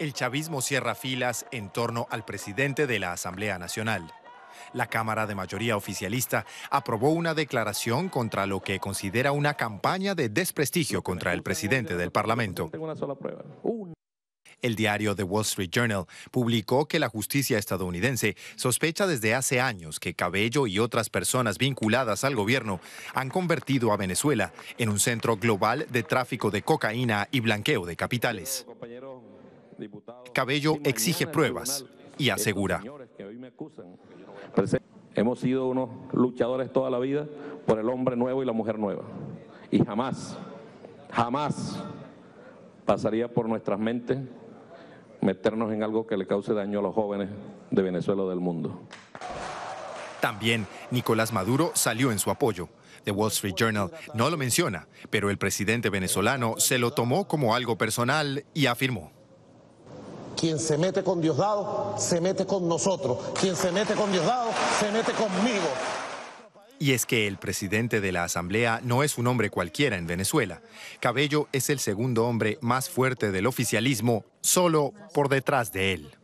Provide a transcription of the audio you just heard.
El chavismo cierra filas en torno al presidente de la Asamblea Nacional. La Cámara de Mayoría Oficialista aprobó una declaración contra lo que considera una campaña de desprestigio contra el presidente del Parlamento. El diario The Wall Street Journal publicó que la justicia estadounidense sospecha desde hace años que Cabello y otras personas vinculadas al gobierno han convertido a Venezuela en un centro global de tráfico de cocaína y blanqueo de capitales. Cabello exige pruebas y asegura. Hemos sido unos luchadores toda la vida por el hombre nuevo y la mujer nueva. Y jamás, jamás pasaría por nuestras mentes meternos en algo que le cause daño a los jóvenes de Venezuela o del mundo. También Nicolás Maduro salió en su apoyo. The Wall Street Journal no lo menciona, pero el presidente venezolano se lo tomó como algo personal y afirmó. Quien se mete con Diosdado, se mete con nosotros. Quien se mete con Diosdado, se mete conmigo. Y es que el presidente de la Asamblea no es un hombre cualquiera en Venezuela. Cabello es el segundo hombre más fuerte del oficialismo, solo por detrás de él.